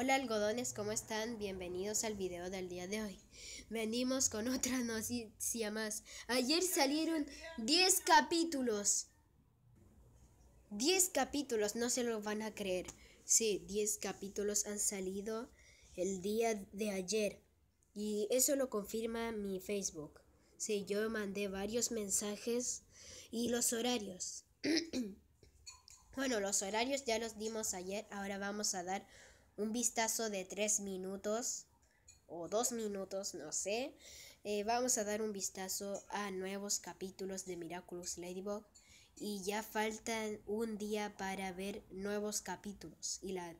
Hola algodones, ¿cómo están? Bienvenidos al video del día de hoy. Venimos con otra noticia más. Ayer salieron 10 capítulos. 10 capítulos, no se lo van a creer. Sí, 10 capítulos han salido el día de ayer. Y eso lo confirma mi Facebook. Sí, yo mandé varios mensajes y los horarios. bueno, los horarios ya los dimos ayer, ahora vamos a dar un vistazo de 3 minutos o 2 minutos, no sé, eh, vamos a dar un vistazo a nuevos capítulos de Miraculous Ladybug. Y ya faltan un día para ver nuevos capítulos. Y la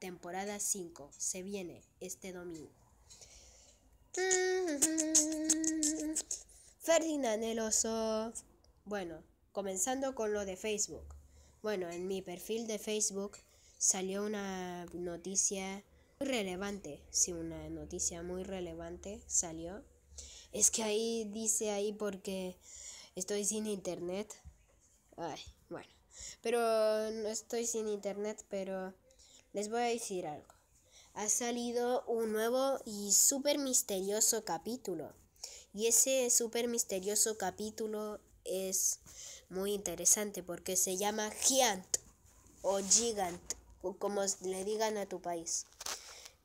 temporada 5 se viene este domingo. Ferdinand el oso. Bueno, comenzando con lo de Facebook. Bueno, en mi perfil de Facebook salió una noticia muy relevante, sí, una noticia muy relevante salió. Es que ahí dice ahí porque estoy sin internet. Ay, bueno, pero no estoy sin internet, pero les voy a decir algo. Ha salido un nuevo y súper misterioso capítulo. Y ese súper misterioso capítulo es muy interesante porque se llama Giant o Gigant como le digan a tu país,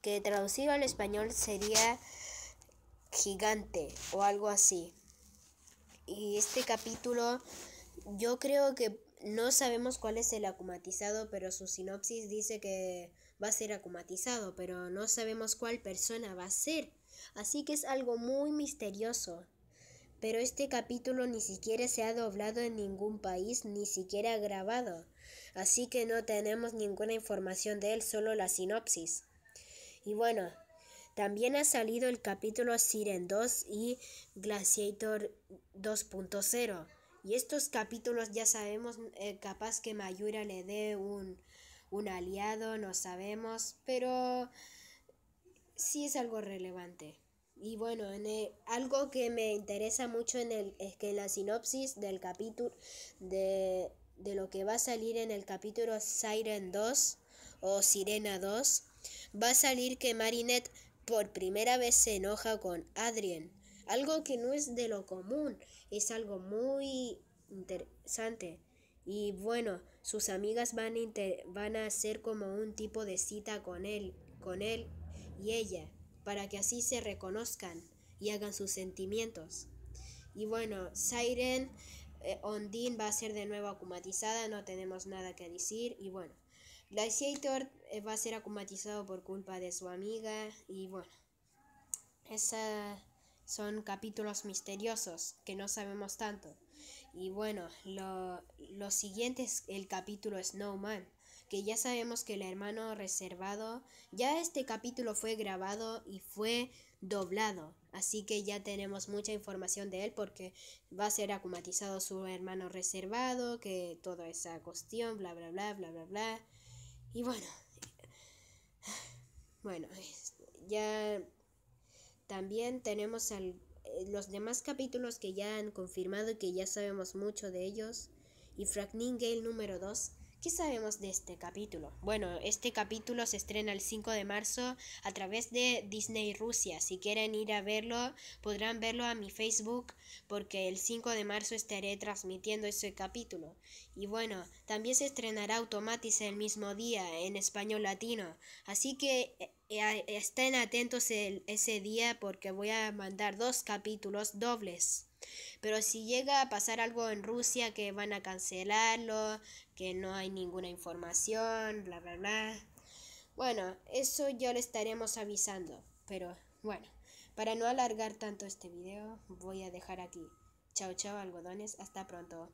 que traducido al español sería gigante o algo así. Y este capítulo yo creo que no sabemos cuál es el acumatizado, pero su sinopsis dice que va a ser acumatizado, pero no sabemos cuál persona va a ser. Así que es algo muy misterioso. Pero este capítulo ni siquiera se ha doblado en ningún país, ni siquiera grabado así que no tenemos ninguna información de él, solo la sinopsis. Y bueno, también ha salido el capítulo Siren 2 y Glaciator 2.0. Y estos capítulos ya sabemos, eh, capaz que Mayura le dé un, un aliado, no sabemos, pero sí es algo relevante. Y bueno, algo que me interesa mucho en el, es que en la sinopsis del capítulo de de lo que va a salir en el capítulo Siren 2 o Sirena 2, va a salir que Marinette por primera vez se enoja con Adrien, algo que no es de lo común, es algo muy interesante. Y bueno, sus amigas van a, van a hacer como un tipo de cita con él, con él y ella, para que así se reconozcan y hagan sus sentimientos. Y bueno, Siren eh, Ondine va a ser de nuevo acumatizada, no tenemos nada que decir. Y bueno, Glaciator eh, va a ser acumatizado por culpa de su amiga. Y bueno, esos son capítulos misteriosos que no sabemos tanto. Y bueno, lo, lo siguiente es el capítulo Snowman que ya sabemos que el hermano reservado, ya este capítulo fue grabado y fue doblado, así que ya tenemos mucha información de él porque va a ser acumatizado su hermano reservado, que toda esa cuestión, bla, bla, bla, bla, bla, bla. Y bueno, bueno, ya también tenemos eh, los demás capítulos que ya han confirmado y que ya sabemos mucho de ellos. Y Gale número 2 ¿Qué sabemos de este capítulo? Bueno, este capítulo se estrena el 5 de marzo a través de Disney Rusia. Si quieren ir a verlo, podrán verlo a mi Facebook porque el 5 de marzo estaré transmitiendo ese capítulo. Y bueno, también se estrenará automáticamente el mismo día en español latino. Así que eh, eh, estén atentos ese día porque voy a mandar dos capítulos dobles. Pero si llega a pasar algo en Rusia que van a cancelarlo, que no hay ninguna información, bla, bla, bla. Bueno, eso ya lo estaremos avisando. Pero bueno, para no alargar tanto este video, voy a dejar aquí. Chao, chao, algodones. Hasta pronto.